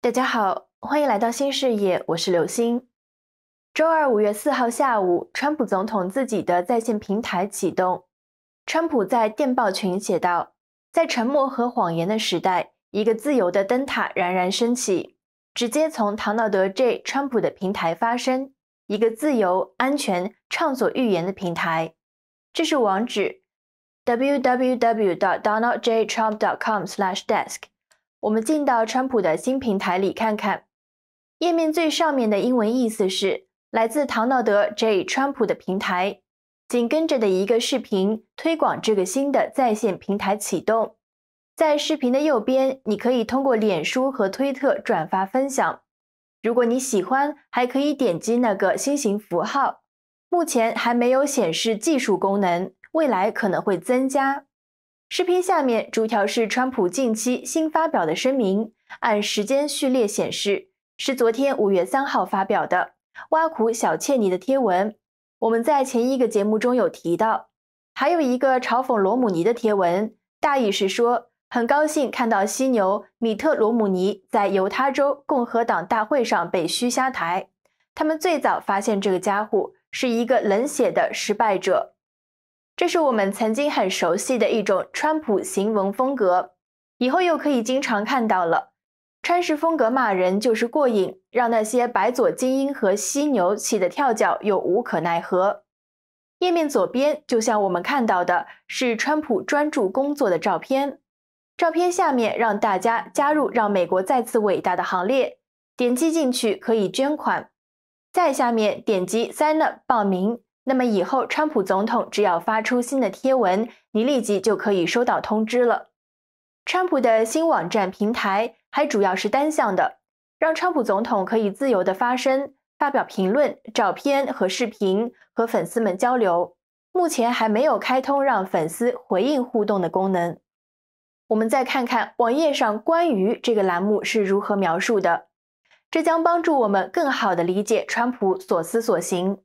大家好，欢迎来到新视野，我是刘星。周二五月四号下午，川普总统自己的在线平台启动。川普在电报群写道：“在沉默和谎言的时代，一个自由的灯塔冉冉升起。”直接从唐纳德 ·J· 川普的平台发声，一个自由、安全、畅所欲言的平台。这是网址：www.donaldjtrump.com/desk。我们进到川普的新平台里看看，页面最上面的英文意思是来自唐纳德 J 川普的平台，紧跟着的一个视频推广这个新的在线平台启动，在视频的右边，你可以通过脸书和推特转发分享，如果你喜欢，还可以点击那个心形符号。目前还没有显示技术功能，未来可能会增加。视频下面逐条是川普近期新发表的声明，按时间序列显示是昨天五月三号发表的，挖苦小切尼的贴文。我们在前一个节目中有提到，还有一个嘲讽罗姆尼的贴文，大意是说很高兴看到犀牛米特罗姆尼在犹他州共和党大会上被虚瞎台。他们最早发现这个家伙是一个冷血的失败者。这是我们曾经很熟悉的一种川普行文风格，以后又可以经常看到了。川式风格骂人就是过瘾，让那些白左精英和犀牛气得跳脚又无可奈何。页面左边就像我们看到的是川普专注工作的照片，照片下面让大家加入让美国再次伟大的行列，点击进去可以捐款。再下面点击 Sign Up 报名。那么以后，川普总统只要发出新的贴文，你立即就可以收到通知了。川普的新网站平台还主要是单向的，让川普总统可以自由的发声、发表评论、照片和视频，和粉丝们交流。目前还没有开通让粉丝回应互动的功能。我们再看看网页上关于这个栏目是如何描述的，这将帮助我们更好的理解川普所思所行。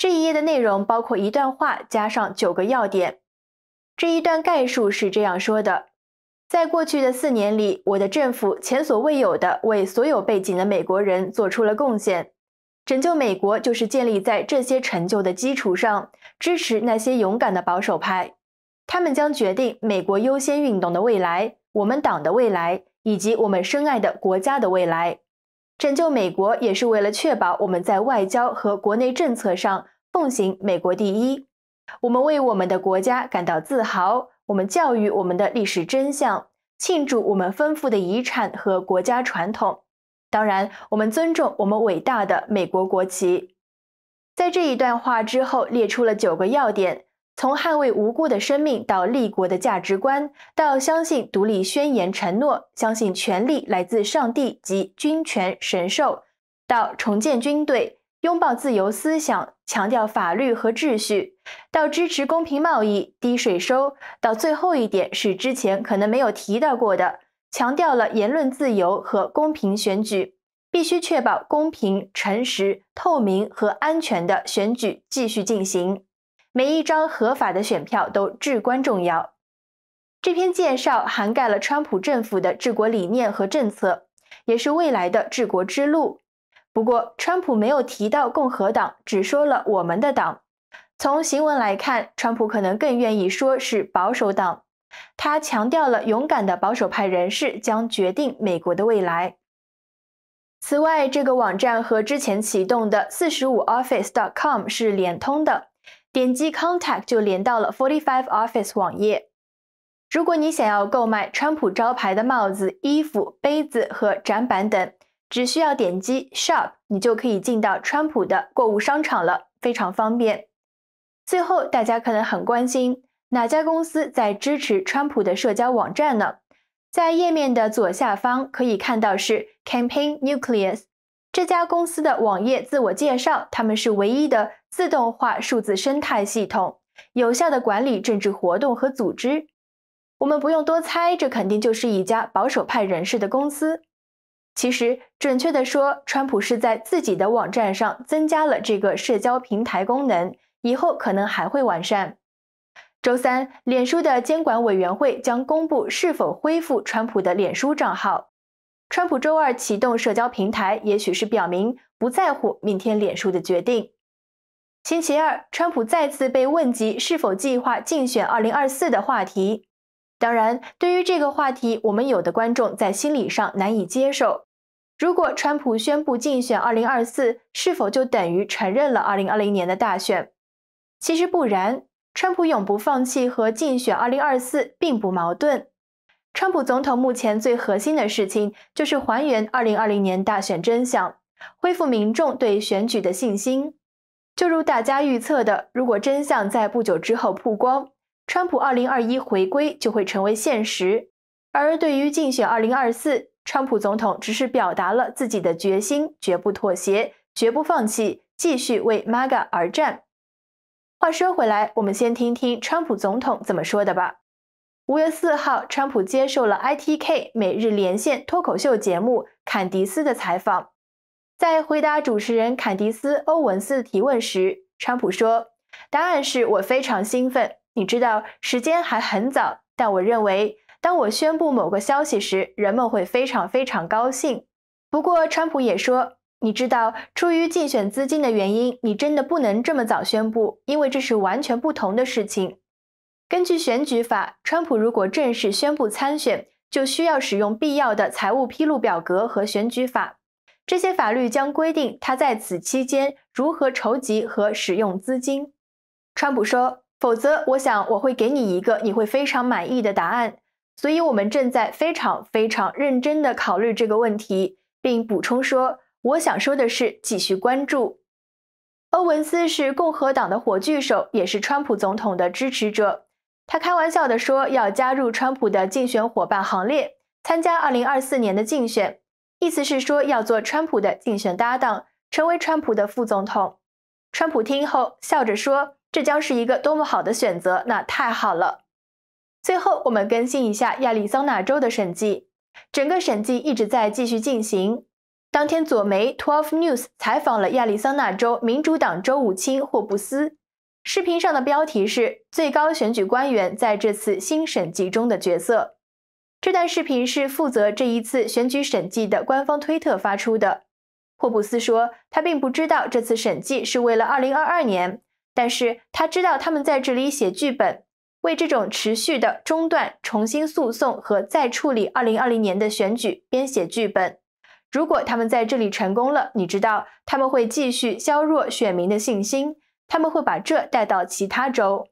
这一页的内容包括一段话加上九个要点。这一段概述是这样说的：在过去的四年里，我的政府前所未有的为所有背景的美国人做出了贡献。拯救美国就是建立在这些成就的基础上，支持那些勇敢的保守派，他们将决定美国优先运动的未来、我们党的未来以及我们深爱的国家的未来。拯救美国也是为了确保我们在外交和国内政策上奉行美国第一。我们为我们的国家感到自豪。我们教育我们的历史真相，庆祝我们丰富的遗产和国家传统。当然，我们尊重我们伟大的美国国旗。在这一段话之后，列出了九个要点。从捍卫无辜的生命到立国的价值观，到相信独立宣言承诺，相信权力来自上帝及君权神授，到重建军队，拥抱自由思想，强调法律和秩序，到支持公平贸易、低税收，到最后一点是之前可能没有提到过的，强调了言论自由和公平选举，必须确保公平、诚实、透明和安全的选举继续进行。每一张合法的选票都至关重要。这篇介绍涵盖了川普政府的治国理念和政策，也是未来的治国之路。不过，川普没有提到共和党，只说了“我们的党”。从行文来看，川普可能更愿意说是保守党。他强调了勇敢的保守派人士将决定美国的未来。此外，这个网站和之前启动的四十五 Office.com 是连通的。点击 Contact 就连到了 Forty Five Office 网页。如果你想要购买川普招牌的帽子、衣服、杯子和展板等，只需要点击 Shop，你就可以进到川普的购物商场了，非常方便。最后，大家可能很关心哪家公司在支持川普的社交网站呢？在页面的左下方可以看到是 Campaign Nucleus 这家公司的网页自我介绍，他们是唯一的。自动化数字生态系统，有效的管理政治活动和组织。我们不用多猜，这肯定就是一家保守派人士的公司。其实，准确地说，川普是在自己的网站上增加了这个社交平台功能，以后可能还会完善。周三，脸书的监管委员会将公布是否恢复川普的脸书账号。川普周二启动社交平台，也许是表明不在乎明天脸书的决定。星期二，川普再次被问及是否计划竞选2024的话题。当然，对于这个话题，我们有的观众在心理上难以接受。如果川普宣布竞选2024，是否就等于承认了2020年的大选？其实不然，川普永不放弃和竞选2024并不矛盾。川普总统目前最核心的事情就是还原2020年大选真相，恢复民众对选举的信心。就如大家预测的，如果真相在不久之后曝光，川普二零二一回归就会成为现实。而对于竞选二零二四，川普总统只是表达了自己的决心，绝不妥协，绝不放弃，继续为 MAGA 而战。话说回来，我们先听听川普总统怎么说的吧。五月四号，川普接受了 ITK 每日连线脱口秀节目坎迪斯的采访。在回答主持人坎迪斯·欧文斯的提问时，川普说：“答案是我非常兴奋。你知道时间还很早，但我认为当我宣布某个消息时，人们会非常非常高兴。”不过，川普也说：“你知道，出于竞选资金的原因，你真的不能这么早宣布，因为这是完全不同的事情。”根据选举法，川普如果正式宣布参选，就需要使用必要的财务披露表格和选举法。这些法律将规定他在此期间如何筹集和使用资金。川普说：“否则，我想我会给你一个你会非常满意的答案。”所以，我们正在非常非常认真地考虑这个问题，并补充说：“我想说的是，继续关注。”欧文斯是共和党的火炬手，也是川普总统的支持者。他开玩笑地说：“要加入川普的竞选伙伴行列，参加2024年的竞选。”意思是说要做川普的竞选搭档，成为川普的副总统。川普听后笑着说：“这将是一个多么好的选择！”那太好了。最后，我们更新一下亚利桑那州的审计，整个审计一直在继续进行。当天，左媒 Twelve News 采访了亚利桑那州民主党州务卿霍布斯。视频上的标题是：“最高选举官员在这次新审计中的角色。”这段视频是负责这一次选举审计的官方推特发出的。霍布斯说，他并不知道这次审计是为了2022年，但是他知道他们在这里写剧本，为这种持续的中断、重新诉讼和再处理2020年的选举编写剧本。如果他们在这里成功了，你知道他们会继续削弱选民的信心，他们会把这带到其他州。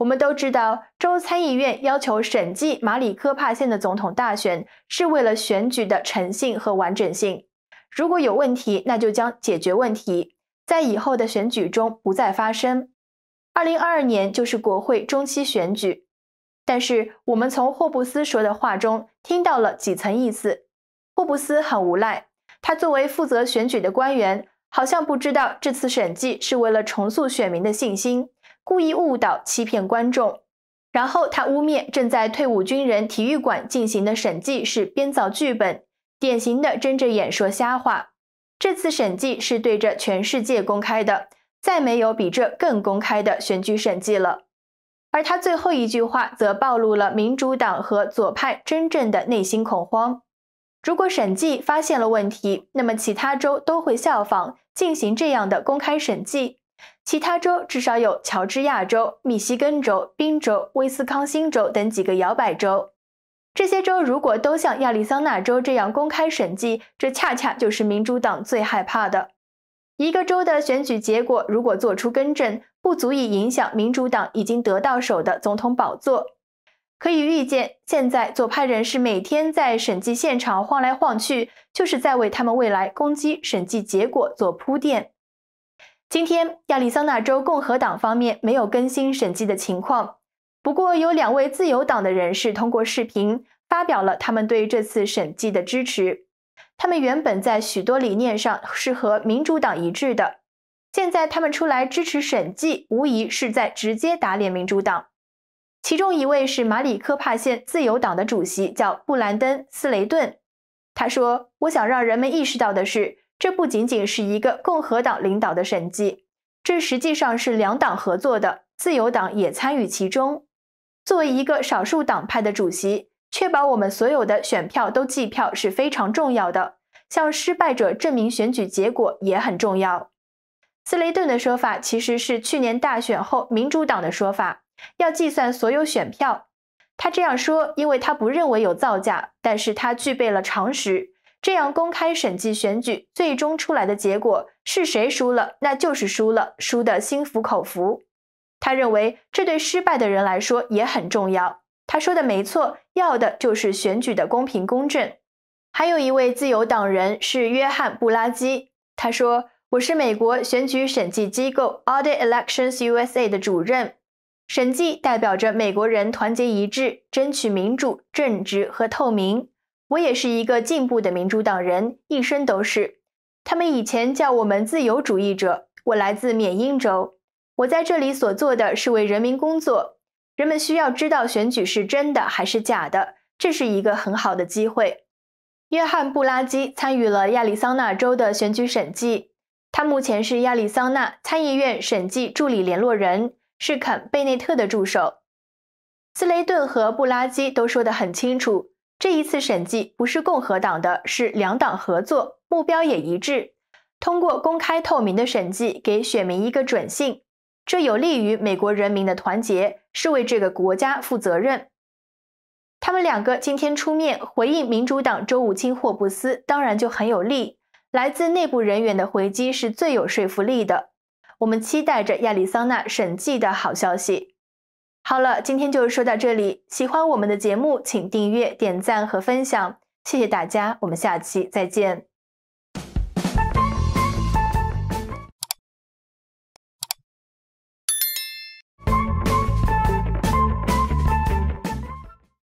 我们都知道，州参议院要求审计马里科帕县的总统大选是为了选举的诚信和完整性。如果有问题，那就将解决问题，在以后的选举中不再发生。二零二二年就是国会中期选举，但是我们从霍布斯说的话中听到了几层意思。霍布斯很无赖，他作为负责选举的官员，好像不知道这次审计是为了重塑选民的信心。故意误导、欺骗观众，然后他污蔑正在退伍军人体育馆进行的审计是编造剧本，典型的睁着眼说瞎话。这次审计是对着全世界公开的，再没有比这更公开的选举审计了。而他最后一句话则暴露了民主党和左派真正的内心恐慌：如果审计发现了问题，那么其他州都会效仿进行这样的公开审计。其他州至少有乔治亚州、密西根州、宾州、威斯康星州等几个摇摆州。这些州如果都像亚利桑那州这样公开审计，这恰恰就是民主党最害怕的。一个州的选举结果如果做出更正，不足以影响民主党已经得到手的总统宝座。可以预见，现在左派人士每天在审计现场晃来晃去，就是在为他们未来攻击审计结果做铺垫。今天，亚利桑那州共和党方面没有更新审计的情况。不过，有两位自由党的人士通过视频发表了他们对这次审计的支持。他们原本在许多理念上是和民主党一致的，现在他们出来支持审计，无疑是在直接打脸民主党。其中一位是马里科帕县自由党的主席，叫布兰登·斯雷顿。他说：“我想让人们意识到的是。”这不仅仅是一个共和党领导的审计，这实际上是两党合作的，自由党也参与其中。作为一个少数党派的主席，确保我们所有的选票都计票是非常重要的。向失败者证明选举结果也很重要。斯雷顿的说法其实是去年大选后民主党的说法，要计算所有选票。他这样说，因为他不认为有造假，但是他具备了常识。这样公开审计选举，最终出来的结果是谁输了，那就是输了，输的心服口服。他认为这对失败的人来说也很重要。他说的没错，要的就是选举的公平公正。还有一位自由党人是约翰布拉基，他说：“我是美国选举审计机构 Audit Elections USA 的主任，审计代表着美国人团结一致，争取民主、正直和透明。”我也是一个进步的民主党人，一生都是。他们以前叫我们自由主义者。我来自缅因州，我在这里所做的是为人民工作。人们需要知道选举是真的还是假的，这是一个很好的机会。约翰·布拉基参与了亚利桑那州的选举审计，他目前是亚利桑那参议院审计助理联络人，是肯·贝内特的助手。斯雷顿和布拉基都说得很清楚。这一次审计不是共和党的，是两党合作，目标也一致，通过公开透明的审计给选民一个准信，这有利于美国人民的团结，是为这个国家负责任。他们两个今天出面回应民主党周武清霍布斯，当然就很有利。来自内部人员的回击是最有说服力的。我们期待着亚利桑那审计的好消息。好了，今天就说到这里。喜欢我们的节目，请订阅、点赞和分享，谢谢大家，我们下期再见。